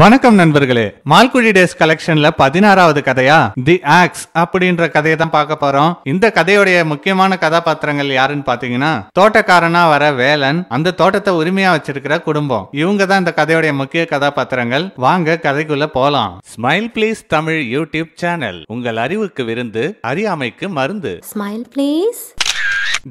வணக்கம் நண்பர்களே மால்குடி டேஸ் கலெக்ஷன்ல பதினாறாவது கதையா தி ஆக்ஸ் அப்படின்ற கதையை தான் பார்க்க போறோம் இந்த கதையுடைய முக்கியமான கதாபாத்திரங்கள் யாருன்னு பாத்தீங்கன்னா தோட்டக்காரனா வர வேலன் அந்த தோட்டத்தை உரிமையா வச்சிருக்கிற குடும்பம் இவங்க தான் இந்த கதையுடைய முக்கிய கதாபாத்திரங்கள் வாங்க கதைக்குள்ள போலாம் smile please Tamil YouTube channel உங்கள் அறிவுக்கு விருந்து அறியாமைக்கு மருந்து ஸ்மைல் பிளீஸ்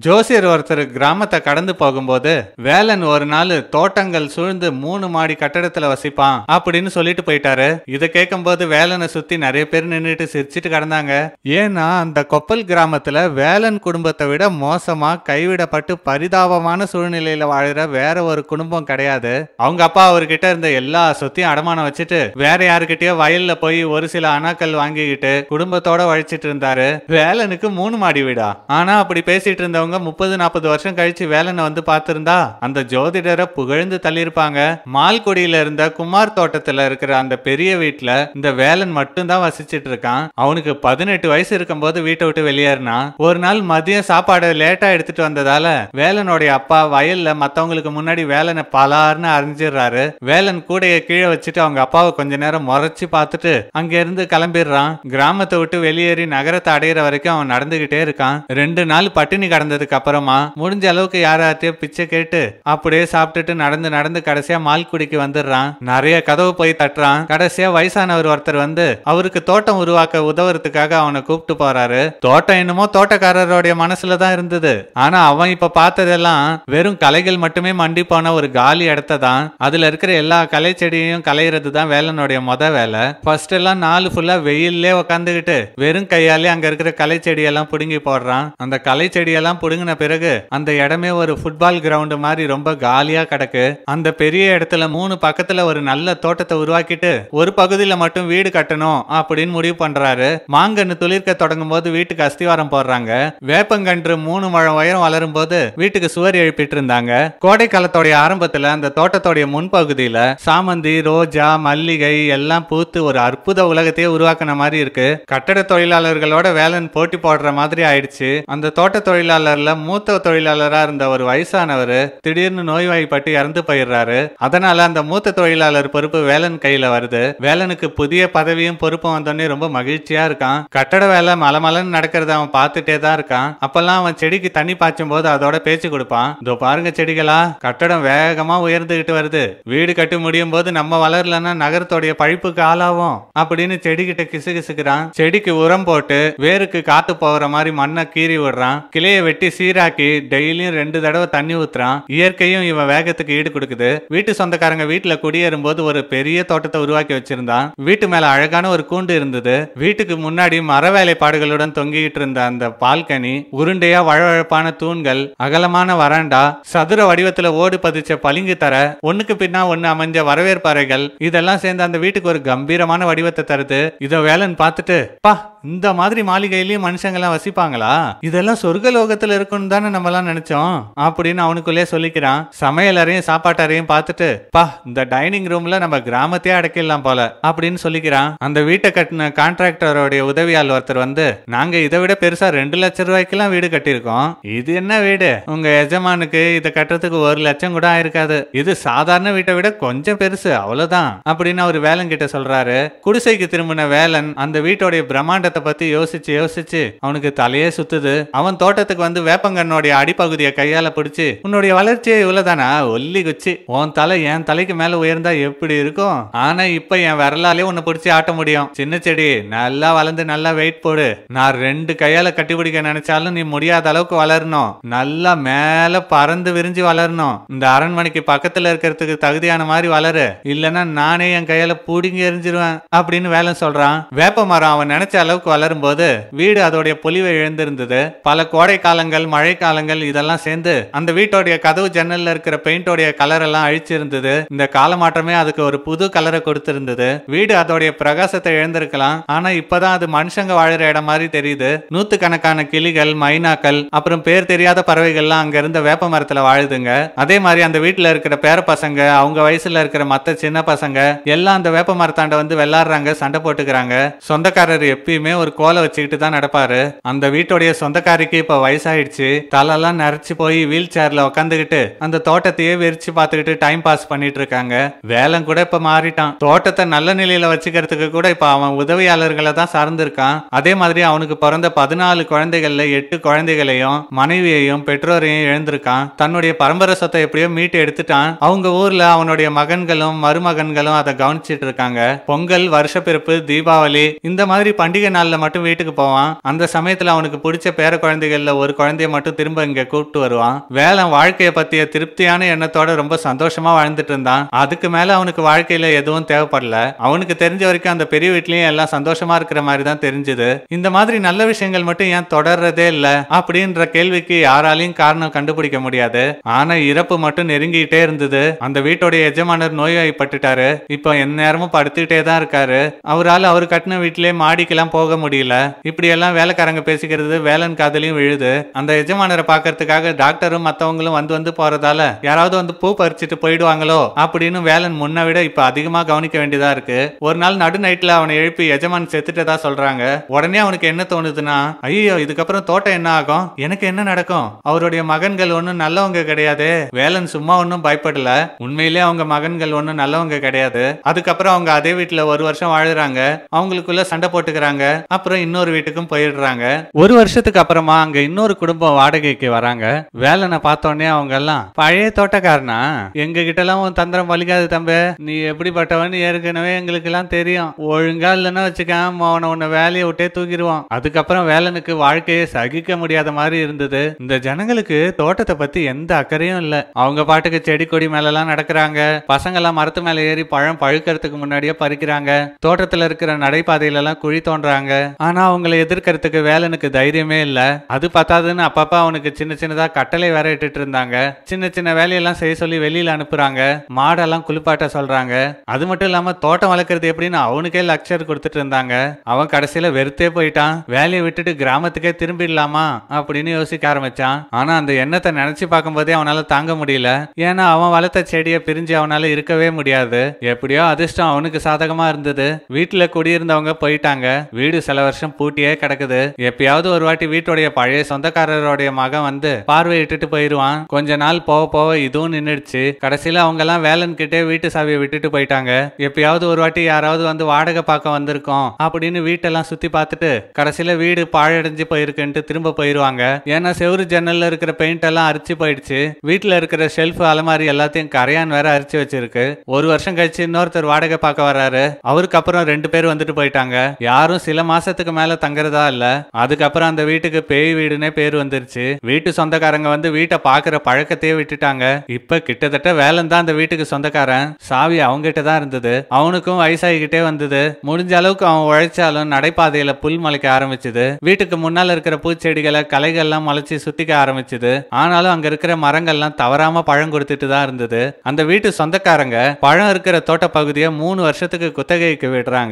ஜோசியர் ஒருத்தர் கிராமத்தை கடந்து போகும்போது வேலன் ஒரு நாள் தோட்டங்கள் சூழ்ந்து மூணு மாடி கட்டடத்துல வசிப்பான் அப்படின்னு சொல்லிட்டு போயிட்டாரு இதை போது வேலனை சுத்தி நிறைய பேர் நின்றுட்டு சிரிச்சிட்டு கடந்தாங்க ஏன்னா அந்த கொப்பல் கிராமத்துல வேலன் குடும்பத்தை விட மோசமா கைவிடப்பட்டு பரிதாபமான சூழ்நிலையில வாழ்ற வேற ஒரு குடும்பம் கிடையாது அவங்க அப்பா அவர்கிட்ட இருந்த எல்லா சொத்தையும் அடமானம் வச்சுட்டு வேற யாருக்கிட்டயோ வயல்ல போய் ஒரு சில அணாக்கள் வாங்கிக்கிட்டு குடும்பத்தோட உழைச்சிட்டு இருந்தாரு வேலனுக்கு மூணு மாடி வீடா ஆனா அப்படி பேசிட்டு இருந்தவங்க இருக்கிறவங்க முப்பது நாற்பது வருஷம் கழிச்சு வேலனை வந்து பார்த்திருந்தா அந்த ஜோதிடரை புகழ்ந்து தள்ளியிருப்பாங்க மால்குடியில இருந்த குமார் தோட்டத்துல இருக்கிற அந்த பெரிய வீட்டுல இந்த வேலன் மட்டும்தான் வசிச்சிட்டு இருக்கான் அவனுக்கு பதினெட்டு வயசு இருக்கும்போது வீட்டை விட்டு வெளியேறினா ஒரு நாள் மதியம் சாப்பாடு லேட்டா எடுத்துட்டு வந்ததால வேலனுடைய அப்பா வயல்ல மத்தவங்களுக்கு முன்னாடி வேலனை பலார்னு அறிஞ்சிடுறாரு வேலன் கூடைய கீழே வச்சுட்டு அவங்க அப்பாவை கொஞ்ச நேரம் முறைச்சு பார்த்துட்டு அங்க இருந்து கிளம்பிடுறான் கிராமத்தை விட்டு வெளியேறி நகரத்தை அடையிற வரைக்கும் அவன் நடந்துகிட்டே இருக்கான் ரெண்டு நாள் பட்டினி கடந்த வந்ததுக்கு அப்புறமா முடிஞ்ச அளவுக்கு யாராத்தையும் பிச்சை கேட்டு அப்படியே சாப்பிட்டுட்டு நடந்து நடந்து கடைசியா மால்குடிக்கு வந்துடுறான் நிறைய கதவு போய் தட்டுறான் கடைசியா வயசானவர் ஒருத்தர் வந்து அவருக்கு தோட்டம் உருவாக்க உதவுறதுக்காக அவனை கூப்பிட்டு போறாரு தோட்டம் என்னமோ தோட்டக்காரருடைய மனசுல தான் இருந்தது ஆனா அவன் இப்ப பார்த்ததெல்லாம் வெறும் கலைகள் மட்டுமே மண்டி போன ஒரு காலி இடத்த தான் அதுல இருக்கிற எல்லா கலை செடியையும் கலையிறது தான் வேலனுடைய மொத வேலை ஃபர்ஸ்ட் எல்லாம் நாலு ஃபுல்லா வெயிலே உக்காந்துக்கிட்டு வெறும் கையாலே அங்க இருக்கிற கலை செடியெல்லாம் பிடுங்கி போடுறான் அந்த கலை செடியெல்லாம் எல்லாம் புடுங்கின பிறகு அந்த இடமே ஒரு ஃபுட்பால் கிரவுண்டு மாதிரி ரொம்ப காலியா கிடக்கு அந்த பெரிய இடத்துல மூணு பக்கத்துல ஒரு நல்ல தோட்டத்தை உருவாக்கிட்டு ஒரு பகுதியில மட்டும் வீடு கட்டணும் அப்படின்னு முடிவு பண்றாரு மாங்கன்னு துளிர்க்க தொடங்கும் போது வீட்டுக்கு அஸ்திவாரம் போடுறாங்க வேப்பங்கன்று மூணு மழை உயரம் வளரும் போது வீட்டுக்கு சுவர் எழுப்பிட்டு இருந்தாங்க கோடை காலத்தோடைய ஆரம்பத்துல அந்த தோட்டத்தோடைய முன்பகுதியில சாமந்தி ரோஜா மல்லிகை எல்லாம் பூத்து ஒரு அற்புத உலகத்தையே உருவாக்கின மாதிரி இருக்கு கட்டட தொழிலாளர்களோட வேலன் போட்டி போடுற மாதிரி ஆயிடுச்சு அந்த தோட்ட தொழிலாளர் தொழிலாளர்ல மூத்த தொழிலாளரா இருந்த ஒரு வயசானவர் திடீர்னு நோய்வாய்ப்பட்டு இறந்து போயிடுறாரு அதனால அந்த மூத்த தொழிலாளர் பொறுப்பு வேலன் கையில வருது வேலனுக்கு புதிய பதவியும் பொறுப்பும் வந்தோடனே ரொம்ப மகிழ்ச்சியா இருக்கான் கட்டட வேலை மலமலன்னு நடக்கிறத அவன் பார்த்துட்டே தான் இருக்கான் அப்பெல்லாம் அவன் செடிக்கு தண்ணி பாய்ச்சும் போது அதோட பேச்சு கொடுப்பான் இதோ பாருங்க செடிகளா கட்டடம் வேகமா உயர்ந்துகிட்டு வருது வீடு கட்டி முடியும் போது நம்ம வளரலன்னா நகரத்தோடைய பழிப்புக்கு ஆளாவும் அப்படின்னு செடிகிட்ட கிசு கிசுக்கிறான் செடிக்கு உரம் போட்டு வேருக்கு காத்து போகிற மாதிரி மண்ணை கீறி விடுறான் கிளைய வெட்டி சீராக்கி டெய்லியும் ரெண்டு தடவை தண்ணி ஊத்துறான் இயற்கையும் இவன் வேகத்துக்கு ஈடு கொடுக்குது வீட்டு சொந்தக்காரங்க வீட்டுல குடியேறும் போது ஒரு பெரிய தோட்டத்தை உருவாக்கி வச்சிருந்தான் வீட்டு மேல அழகான ஒரு கூண்டு இருந்தது வீட்டுக்கு முன்னாடி மர வேலைப்பாடுகளுடன் தொங்கிட்டு இருந்த அந்த பால்கனி உருண்டையா வழவழப்பான தூண்கள் அகலமான வராண்டா சதுர வடிவத்துல ஓடு பதிச்ச பளிங்கு தர ஒண்ணுக்கு பின்னா ஒண்ணு அமைஞ்ச வரவேற்பறைகள் இதெல்லாம் சேர்ந்து அந்த வீட்டுக்கு ஒரு கம்பீரமான வடிவத்தை தருது இதோ வேலைன்னு பார்த்துட்டு பா இந்த மாதிரி மாளிகையிலயும் எல்லாம் வசிப்பாங்களா இதெல்லாம் சொர்க்க லோகத்துல இருக்கும்னு தானே நம்ம எல்லாம் நினைச்சோம் அப்படின்னு அவனுக்குள்ளே சொல்லிக்கிறான் சமையல் அறையும் சாப்பாட்டறையும் பார்த்துட்டு பா இந்த டைனிங் ரூம்ல நம்ம கிராமத்தையே அடக்கிடலாம் போல அப்படின்னு சொல்லிக்கிறான் அந்த வீட்டை கட்டின கான்ட்ராக்டரோடைய உதவியால் ஒருத்தர் வந்து நாங்க இதை விட பெருசா ரெண்டு லட்சம் ரூபாய்க்கெல்லாம் வீடு கட்டியிருக்கோம் இது என்ன வீடு உங்க எஜமானுக்கு இதை கட்டுறதுக்கு ஒரு லட்சம் கூட ஆயிருக்காது இது சாதாரண வீட்டை விட கொஞ்சம் பெருசு அவ்வளவுதான் அப்படின்னு அவர் வேலன் கிட்ட சொல்றாரு குடிசைக்கு திரும்பின வேலன் அந்த வீட்டோடைய பிரம்மாண்ட தோட்டத்தை பத்தி யோசிச்சு யோசிச்சு அவனுக்கு தலையே சுத்துது அவன் தோட்டத்துக்கு வந்து வேப்பங்கன்னோடைய அடிப்பகுதியை கையால பிடிச்சு உன்னுடைய வளர்ச்சியே இவ்வளவுதானா ஒல்லி குச்சி உன் தலை என் தலைக்கு மேல உயர்ந்தா எப்படி இருக்கும் ஆனா இப்ப என் விரலாலே உன்னை பிடிச்சி ஆட்ட முடியும் சின்ன செடி நல்லா வளர்ந்து நல்லா வெயிட் போடு நான் ரெண்டு கையால கட்டிபிடிக்க நினைச்சாலும் நீ முடியாத அளவுக்கு வளரணும் நல்லா மேல பறந்து விரிஞ்சு வளரணும் இந்த அரண்மனைக்கு பக்கத்துல இருக்கிறதுக்கு தகுதியான மாதிரி வளரு இல்லைன்னா நானே என் கையால பிடிங்கி எரிஞ்சிருவேன் அப்படின்னு வேலை சொல்றான் வேப்ப மரம் அவன் நினைச்ச அளவுக்கு அளவுக்கு வளரும்போது வீடு அதோடைய பொலிவை இழந்திருந்தது பல கோடை காலங்கள் மழை காலங்கள் இதெல்லாம் சேர்ந்து அந்த வீட்டோடைய கதவு ஜன்னல்ல இருக்கிற பெயிண்டோடைய கலர் எல்லாம் அழிச்சிருந்தது இந்த கால மாற்றமே அதுக்கு ஒரு புது கலரை கொடுத்திருந்தது வீடு அதோடைய பிரகாசத்தை இழந்திருக்கலாம் ஆனா இப்பதான் அது மனுஷங்க வாழ்ற இடம் மாதிரி தெரியுது நூத்து கணக்கான கிளிகள் மைனாக்கள் அப்புறம் பேர் தெரியாத பறவைகள்லாம் அங்க இருந்த வேப்ப மரத்துல வாழுதுங்க அதே மாதிரி அந்த வீட்டுல இருக்கிற பேர பசங்க அவங்க வயசுல இருக்கிற மத்த சின்ன பசங்க எல்லாம் அந்த வேப்ப மரத்தாண்ட வந்து விளாடுறாங்க சண்டை போட்டுக்கிறாங்க சொந்தக்காரர் எப்பயுமே ஒரு கோலை வச்சுக்கிட்டு தான் நடப்பாரு அந்த வீட்டுடைய சொந்தக்காரிக்கு இப்ப வயசாயிடுச்சு தலெல்லாம் நரைச்சு போய் வீல் சேர்ல உக்காந்துகிட்டு அந்த தோட்டத்தையே விரிச்சு பாத்துக்கிட்டு டைம் பாஸ் பண்ணிட்டு இருக்காங்க வேலை கூட இப்ப மாறிட்டான் தோட்டத்தை நல்ல நிலையில வச்சுக்கிறதுக்கு கூட இப்ப அவன் உதவியாளர்களை தான் சார்ந்திருக்கான் அதே மாதிரி அவனுக்கு பிறந்த பதினாலு குழந்தைகள்ல எட்டு குழந்தைகளையும் மனைவியையும் பெற்றோரையும் இழந்திருக்கான் தன்னுடைய பரம்பரை சொத்தை எப்படியோ மீட்டு எடுத்துட்டான் அவங்க ஊர்ல அவனுடைய மகன்களும் மருமகன்களும் அதை கவனிச்சிட்டு இருக்காங்க பொங்கல் வருஷப்பிறப்பு தீபாவளி இந்த மாதிரி பண்டிகை நாளில் மட்டும் வீட்டுக்கு போவான் அந்த சமயத்தில் அவனுக்கு பிடிச்ச பேர குழந்தைகளில் ஒரு குழந்தைய மட்டும் திரும்ப இங்கே கூப்பிட்டு வருவான் வேலை வாழ்க்கையை பற்றிய திருப்தியான எண்ணத்தோட ரொம்ப சந்தோஷமா வாழ்ந்துட்டு இருந்தான் அதுக்கு மேல அவனுக்கு வாழ்க்கையில எதுவும் தேவைப்படல அவனுக்கு தெரிஞ்ச வரைக்கும் அந்த பெரிய வீட்லயும் எல்லாம் சந்தோஷமா இருக்கிற மாதிரி தான் தெரிஞ்சுது இந்த மாதிரி நல்ல விஷயங்கள் மட்டும் ஏன் தொடர்றதே இல்ல அப்படின்ற கேள்விக்கு யாராலையும் காரணம் கண்டுபிடிக்க முடியாது ஆனா இறப்பு மட்டும் நெருங்கிட்டே இருந்தது அந்த வீட்டோட எஜமானர் நோய்வாய்ப்பட்டுட்டாரு இப்போ எந்நேரமும் படுத்துட்டே தான் இருக்காரு அவரால் அவர் கட்டின வீட்டிலே மாடிக்கெல்லாம் போக போக முடியல இப்படியெல்லாம் வேலைக்காரங்க பேசிக்கிறது வேலன் காதலையும் விழுது அந்த எஜமானரை பார்க்கறதுக்காக டாக்டரும் மற்றவங்களும் வந்து வந்து போறதால யாராவது வந்து பூ பறிச்சுட்டு போயிடுவாங்களோ அப்படின்னு வேலன் முன்ன விட இப்ப அதிகமா கவனிக்க வேண்டியதா இருக்கு ஒரு நாள் நடு நைட்ல அவனை எழுப்பி எஜமான் செத்துட்டதா சொல்றாங்க உடனே அவனுக்கு என்ன தோணுதுன்னா ஐயோ இதுக்கப்புறம் தோட்டம் என்ன ஆகும் எனக்கு என்ன நடக்கும் அவருடைய மகன்கள் ஒன்னும் நல்லவங்க கிடையாது வேலன் சும்மா ஒன்னும் பயப்படல உண்மையிலே அவங்க மகன்கள் ஒன்னும் நல்லவங்க கிடையாது அதுக்கப்புறம் அவங்க அதே வீட்டுல ஒரு வருஷம் வாழுறாங்க அவங்களுக்குள்ள சண்டை போட்டுக்கிறாங்க அப்புறம் இன்னொரு வீட்டுக்கும் போயிடுறாங்க ஒரு வருஷத்துக்கு அப்புறமா அங்க இன்னொரு குடும்பம் வாடகைக்கு வராங்க வேலனை பார்த்தோன்னே அவங்க எல்லாம் பழைய தோட்டக்காரனா எங்க கிட்ட எல்லாம் உன் தந்திரம் வலிக்காது தம்பி நீ எப்படிப்பட்டவன் ஏற்கனவே எங்களுக்கு எல்லாம் தெரியும் ஒழுங்கா இல்லைன்னா வச்சுக்க அவனை உன்னை வேலையை விட்டே தூக்கிடுவான் அதுக்கப்புறம் வேலனுக்கு வாழ்க்கையை சகிக்க முடியாத மாதிரி இருந்தது இந்த ஜனங்களுக்கு தோட்டத்தை பத்தி எந்த அக்கறையும் இல்ல அவங்க பாட்டுக்கு செடி கொடி மேல எல்லாம் நடக்கிறாங்க பசங்க எல்லாம் மரத்து மேல ஏறி பழம் பழுக்கிறதுக்கு முன்னாடியே பறிக்கிறாங்க தோட்டத்துல இருக்கிற நடைபாதையில எல்லாம் குழி தோன்றாங்க வராங்க ஆனா அவங்களை எதிர்க்கறதுக்கு வேலனுக்கு தைரியமே இல்ல அது பத்தாதுன்னு அப்பப்பா அவனுக்கு சின்ன சின்னதா கட்டளை வேற இட்டுட்டு இருந்தாங்க சின்ன சின்ன வேலையெல்லாம் செய்ய சொல்லி வெளியில அனுப்புறாங்க மாடெல்லாம் குளிப்பாட்ட சொல்றாங்க அது மட்டும் இல்லாம தோட்டம் வளர்க்கறது எப்படின்னு அவனுக்கே லக்ஷர் கொடுத்துட்டு இருந்தாங்க அவன் கடைசியில வெறுத்தே போயிட்டான் வேலையை விட்டுட்டு கிராமத்துக்கே திரும்பிடலாமா அப்படின்னு யோசிக்க ஆரம்பிச்சான் ஆனா அந்த எண்ணத்தை நினைச்சு பார்க்கும் போதே அவனால தாங்க முடியல ஏன்னா அவன் வளர்த்த செடியை பிரிஞ்சு அவனால இருக்கவே முடியாது எப்படியோ அதிர்ஷ்டம் அவனுக்கு சாதகமா இருந்தது வீட்டுல குடியிருந்தவங்க போயிட்டாங்க வீடு வீடு சில வருஷம் பூட்டியே கிடக்குது எப்பயாவது ஒரு வாட்டி வீட்டுடைய பழைய சொந்தக்காரருடைய மகன் வந்து பார்வையிட்டுட்டு போயிருவான் கொஞ்ச நாள் போக போக இதுவும் நின்றுடுச்சு கடைசியில அவங்க எல்லாம் வேலன் கிட்டே வீட்டு சாவியை விட்டுட்டு போயிட்டாங்க எப்பயாவது ஒரு வாட்டி யாராவது வந்து வாடகை பார்க்க வந்திருக்கோம் அப்படின்னு வீட்டெல்லாம் சுத்தி பார்த்துட்டு கடைசியில வீடு பாழடைஞ்சு போயிருக்குன்ட்டு திரும்ப போயிருவாங்க ஏன்னா செவரு ஜன்னல்ல இருக்கிற பெயிண்ட் எல்லாம் அரிச்சு போயிடுச்சு வீட்டுல இருக்கிற ஷெல்ஃப் அலமாரி எல்லாத்தையும் கரையான் வேற அரிச்சு வச்சிருக்கு ஒரு வருஷம் கழிச்சு இன்னொருத்தர் வாடகை பார்க்க வர்றாரு அவருக்கு அப்புறம் ரெண்டு பேர் வந்துட்டு போயிட்டாங்க யாரும் சில மாசத்துக்கு மேல தங்குறதா இல்ல அதுக்கப்புறம் அந்த வீட்டுக்கு பேய் வீடுன்னே பேர் வந்துருச்சு வீட்டு சொந்தக்காரங்க வந்து வீட்டை பாக்குற பழக்கத்தையே விட்டுட்டாங்க இப்ப கிட்டத்தட்ட வேலை தான் அந்த வீட்டுக்கு சொந்தக்காரன் சாவி அவங்ககிட்ட தான் இருந்தது அவனுக்கும் வயசாகிக்கிட்டே வந்தது முடிஞ்ச அளவுக்கு அவன் உழைச்சாலும் நடைபாதையில புல் முளைக்க ஆரம்பிச்சது வீட்டுக்கு முன்னால இருக்கிற பூச்செடிகளை கலைகள்லாம் முளைச்சி சுத்திக்க ஆரம்பிச்சது ஆனாலும் அங்க இருக்கிற மரங்கள்லாம் தவறாம பழம் கொடுத்துட்டு தான் இருந்தது அந்த வீட்டு சொந்தக்காரங்க பழம் இருக்கிற தோட்ட பகுதியை மூணு வருஷத்துக்கு குத்தகைக்கு விடுறாங்க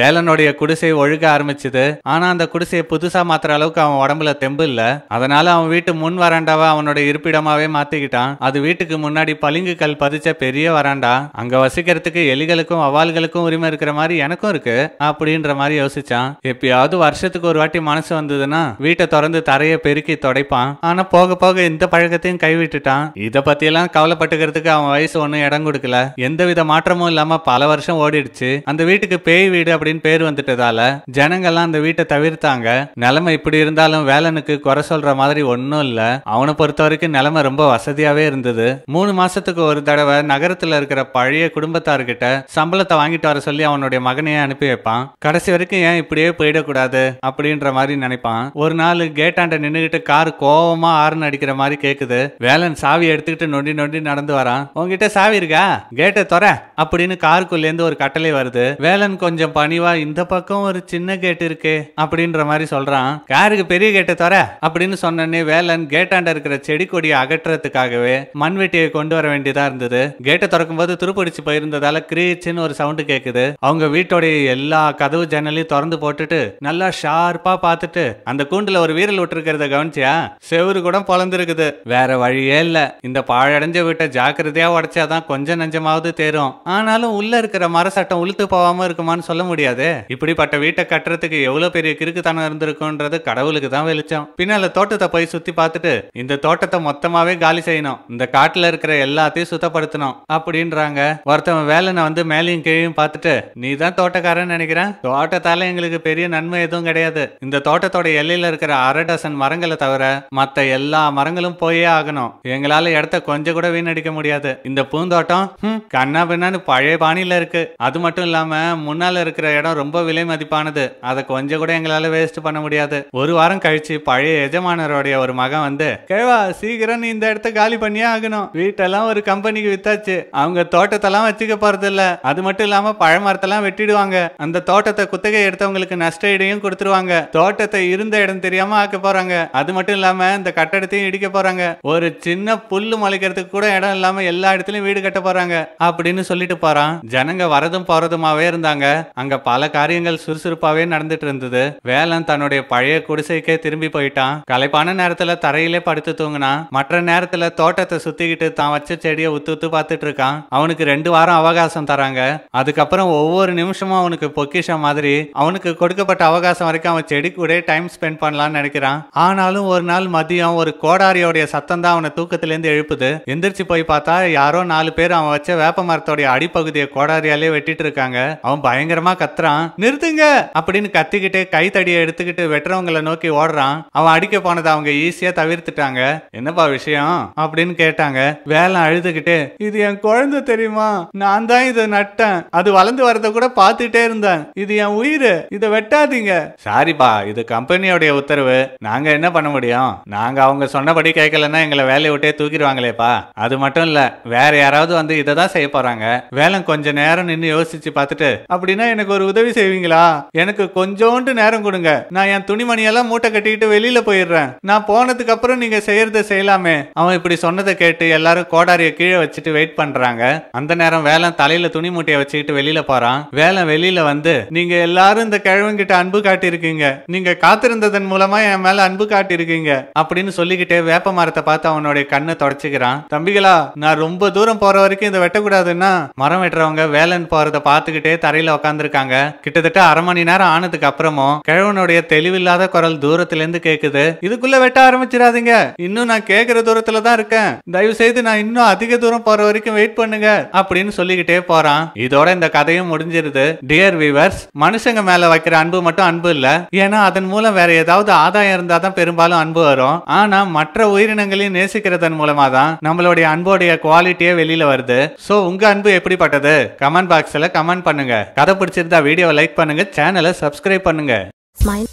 வேலனுடைய குடிசை ஒழுக ஆரம்பிச்சு ஆரம்பிச்சது ஆனா அந்த குடிசையை புதுசா மாத்துற அளவுக்கு அவன் உடம்புல தெம்பு இல்ல அதனால அவன் வீட்டு முன் வராண்டாவை அவனோட இருப்பிடமாவே மாத்திக்கிட்டான் அது வீட்டுக்கு முன்னாடி பளிங்கு கல் பதிச்ச பெரிய வராண்டா அங்க வசிக்கிறதுக்கு எலிகளுக்கும் அவால்களுக்கும் உரிமை இருக்கிற மாதிரி எனக்கும் இருக்கு அப்படின்ற மாதிரி யோசிச்சான் எப்பயாவது வருஷத்துக்கு ஒரு வாட்டி மனசு வந்ததுன்னா வீட்டை திறந்து தரைய பெருக்கி தொடைப்பான் ஆனா போக போக இந்த பழக்கத்தையும் கைவிட்டுட்டான் இத பத்தி எல்லாம் கவலைப்பட்டுக்கிறதுக்கு அவன் வயசு ஒன்னும் இடம் கொடுக்கல எந்தவித மாற்றமும் இல்லாம பல வருஷம் ஓடிடுச்சு அந்த வீட்டுக்கு பேய் வீடு அப்படின்னு பேர் வந்துட்டதால ஜன ஜனங்கள்லாம் அந்த வீட்டை தவிர்த்தாங்க நிலைமை இப்படி இருந்தாலும் வேலனுக்கு குறை சொல்ற மாதிரி ஒன்றும் இல்லை அவனை பொறுத்த வரைக்கும் நிலைமை ரொம்ப வசதியாவே இருந்தது மூணு மாசத்துக்கு ஒரு தடவை நகரத்துல இருக்கிற பழைய குடும்பத்தார்கிட்ட சம்பளத்தை வாங்கிட்டு வர சொல்லி அவனுடைய மகனையே அனுப்பி வைப்பான் கடைசி வரைக்கும் ஏன் இப்படியே போயிடக்கூடாது அப்படின்ற மாதிரி நினைப்பான் ஒரு நாள் கேட்டாண்ட நின்றுகிட்டு கார் கோவமா ஆறுன்னு அடிக்கிற மாதிரி கேக்குது வேலன் சாவி எடுத்துக்கிட்டு நொண்டி நொண்டி நடந்து வரான் உங்ககிட்ட சாவி இருக்கா கேட்டை தொர அப்படின்னு காருக்குள்ளேருந்து ஒரு கட்டளை வருது வேலன் கொஞ்சம் பணிவா இந்த பக்கம் ஒரு சின்ன கேட் இருக்கு அப்படின்ற மாதிரி சொல்றான் காருக்கு பெரிய கேட்டை தர அப்படின்னு சொன்னே வேலன் கேட்டாண்ட இருக்கிற செடி கொடியை அகற்றத்துக்காகவே மண்வெட்டியை கொண்டு வர வேண்டியதா இருந்தது கேட்டை திறக்கும் போது துருப்பிடிச்சு போயிருந்ததால கிரீச்சின்னு ஒரு சவுண்டு கேக்குது அவங்க வீட்டோடைய எல்லா கதவு ஜன்னலையும் திறந்து போட்டுட்டு நல்லா ஷார்ப்பா பார்த்துட்டு அந்த கூண்டுல ஒரு வீரல் விட்டுருக்கிறத கவனிச்சியா செவரு கூட பொழந்திருக்குது வேற வழியே இல்ல இந்த பாழடைஞ்ச வீட்டை ஜாக்கிரதையா உடைச்சாதான் கொஞ்சம் நஞ்சமாவது தேரும் ஆனாலும் உள்ள இருக்கிற மரசட்டம் உளுத்து போகாம இருக்குமான்னு சொல்ல முடியாது இப்படிப்பட்ட வீட்டை கட்டுறதுக்கு எவ்வளோ பெரிய கிறுக்குத்தனம் இருந்திருக்கும்ன்றது கடவுளுக்கு தான் வெளிச்சம் பின்னால தோட்டத்தை போய் சுத்தி பார்த்துட்டு இந்த தோட்டத்தை மொத்தமாவே காலி செய்யணும் இந்த காட்டுல இருக்கிற எல்லாத்தையும் சுத்தப்படுத்தணும் அப்படின்றாங்க ஒருத்தவன் வேலைனை வந்து மேலையும் கீழையும் பார்த்துட்டு நீ தான் தோட்டக்காரன் நினைக்கிறேன் தோட்டத்தால எங்களுக்கு பெரிய நன்மை எதுவும் கிடையாது இந்த தோட்டத்தோட எல்லையில இருக்கிற அரை டசன் மரங்களை தவிர மத்த எல்லா மரங்களும் போயே ஆகணும் எங்களால இடத்த கொஞ்சம் கூட வீணடிக்க முடியாது இந்த பூந்தோட்டம் கண்ணா பின்னான்னு பழைய பாணியில இருக்கு அது மட்டும் இல்லாம முன்னால இருக்கிற இடம் ரொம்ப விலை மதிப்பானது அதை கொஞ்சம் கூட எங்களால வேஸ்ட் பண்ண முடியாது ஒரு வாரம் கழிச்சு பழைய எஜமானருடைய ஒரு மகன் வந்து கேவா சீக்கிரம் நீ இந்த இடத்த காலி பண்ணியே ஆகணும் வீட்டெல்லாம் ஒரு கம்பெனிக்கு வித்தாச்சு அவங்க தோட்டத்தெல்லாம் வச்சுக்க போறது இல்ல அது மட்டும் இல்லாம பழமரத்தெல்லாம் வெட்டிடுவாங்க அந்த தோட்டத்தை குத்தகை எடுத்தவங்களுக்கு நஷ்ட இடையும் கொடுத்துருவாங்க தோட்டத்தை இருந்த இடம் தெரியாம ஆக்க போறாங்க அது மட்டும் இல்லாம இந்த கட்டடத்தையும் இடிக்க போறாங்க ஒரு சின்ன புல்லு முளைக்கிறதுக்கு கூட இடம் இல்லாம எல்லா இடத்துலயும் வீடு கட்ட போறாங்க அப்படின்னு சொல்லிட்டு போறான் ஜனங்க வரதும் போறதுமாவே இருந்தாங்க அங்க பல காரியங்கள் சுறுசுறுப்பாவே நல்லாவே நடந்துட்டு இருந்தது வேலன் தன்னுடைய பழைய குடிசைக்கே திரும்பி போயிட்டான் களைப்பான நேரத்துல தரையிலே படுத்து தூங்கினான் மற்ற நேரத்துல தோட்டத்தை சுத்திக்கிட்டு தான் வச்ச செடியை உத்து உத்து பார்த்துட்டு இருக்கான் அவனுக்கு ரெண்டு வாரம் அவகாசம் தராங்க அதுக்கப்புறம் ஒவ்வொரு நிமிஷமும் அவனுக்கு பொக்கிஷம் மாதிரி அவனுக்கு கொடுக்கப்பட்ட அவகாசம் வரைக்கும் அவன் செடி கூட டைம் ஸ்பெண்ட் பண்ணலாம்னு நினைக்கிறான் ஆனாலும் ஒரு நாள் மதியம் ஒரு கோடாரியோடைய சத்தம் தான் அவனை தூக்கத்திலேருந்து எழுப்புது எந்திரிச்சு போய் பார்த்தா யாரோ நாலு பேர் அவன் வச்ச வேப்ப மரத்தோடைய அடிப்பகுதியை கோடாரியாலே வெட்டிட்டு இருக்காங்க அவன் பயங்கரமா கத்துறான் நிறுத்துங்க அப்படி அப்படின்னு கத்திக்கிட்டு கைத்தடியை எடுத்துக்கிட்டு வெட்டுறவங்களை நோக்கி ஓடுறான் அவன் அடிக்க போனதை அவங்க ஈஸியா தவிர்த்துட்டாங்க என்னப்பா விஷயம் அப்படின்னு கேட்டாங்க வேலை அழுதுகிட்டு இது என் குழந்தை தெரியுமா நான் தான் இதை நட்டேன் அது வளர்ந்து வரத கூட பார்த்துட்டே இருந்தேன் இது என் உயிர் இதை வெட்டாதீங்க சாரிப்பா இது கம்பெனியோடைய உத்தரவு நாங்க என்ன பண்ண முடியும் நாங்க அவங்க சொன்னபடி கேட்கலன்னா எங்களை வேலையை விட்டே தூக்கிடுவாங்களேப்பா அது மட்டும் இல்ல வேற யாராவது வந்து இதை தான் செய்ய போறாங்க வேலை கொஞ்ச நேரம் நின்று யோசிச்சு பார்த்துட்டு அப்படின்னா எனக்கு ஒரு உதவி செய்வீங்களா எனக்கு எனக்கு கொஞ்சோண்டு நேரம் கொடுங்க நான் என் துணிமணியெல்லாம் மூட்டை கட்டிக்கிட்டு வெளியில போயிடுறேன் நான் போனதுக்கு அப்புறம் நீங்க செய்யறத செய்யலாமே அவன் இப்படி சொன்னதை கேட்டு எல்லாரும் கோடாரிய கீழே வச்சுட்டு வெயிட் பண்றாங்க அந்த நேரம் வேலை தலையில துணி மூட்டையை வச்சுக்கிட்டு வெளியில போறான் வேலை வெளியில வந்து நீங்க எல்லாரும் இந்த கிழவங்கிட்ட அன்பு காட்டியிருக்கீங்க நீங்க காத்திருந்ததன் மூலமா என் மேல அன்பு காட்டியிருக்கீங்க அப்படின்னு சொல்லிக்கிட்டே வேப்ப மரத்தை பார்த்து அவனுடைய கண்ணை தொடச்சிக்கிறான் தம்பிகளா நான் ரொம்ப தூரம் போற வரைக்கும் இதை வெட்டக்கூடாதுன்னா மரம் வெட்டுறவங்க வேலைன்னு போறத பார்த்துக்கிட்டே தரையில உட்காந்துருக்காங்க கிட்டத்தட்ட அரை மணி நேரம் ஆனதுக்கு அப்புறமும் கிழவனுடைய தெளிவில்லாத குரல் தூரத்திலிருந்து கேக்குது இதுக்குள்ள வெட்ட ஆரம்பிச்சிடாதீங்க இன்னும் நான் கேக்குற தூரத்துல தான் இருக்கேன் தயவு செய்து நான் இன்னும் அதிக தூரம் போற வரைக்கும் வெயிட் பண்ணுங்க அப்படின்னு சொல்லிக்கிட்டே போறான் இதோட இந்த கதையும் முடிஞ்சிருது டியர் வீவர்ஸ் மனுஷங்க மேல வைக்கிற அன்பு மட்டும் அன்பு இல்ல ஏன்னா அதன் மூலம் வேற ஏதாவது ஆதாயம் இருந்தா தான் பெரும்பாலும் அன்பு வரும் ஆனா மற்ற உயிரினங்களையும் நேசிக்கிறதன் மூலமா தான் நம்மளுடைய அன்போடைய குவாலிட்டியே வெளியில வருது சோ உங்க அன்பு எப்படிப்பட்டது கமெண்ட் பாக்ஸ்ல கமெண்ட் பண்ணுங்க கதை பிடிச்சிருந்தா வீடியோ லைக் பண்ணுங்க சேனலை சப்ஸ்கிரைப் பண்ணுங்க smile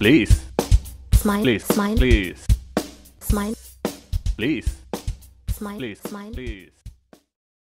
please smile please smile please smile please smile please smile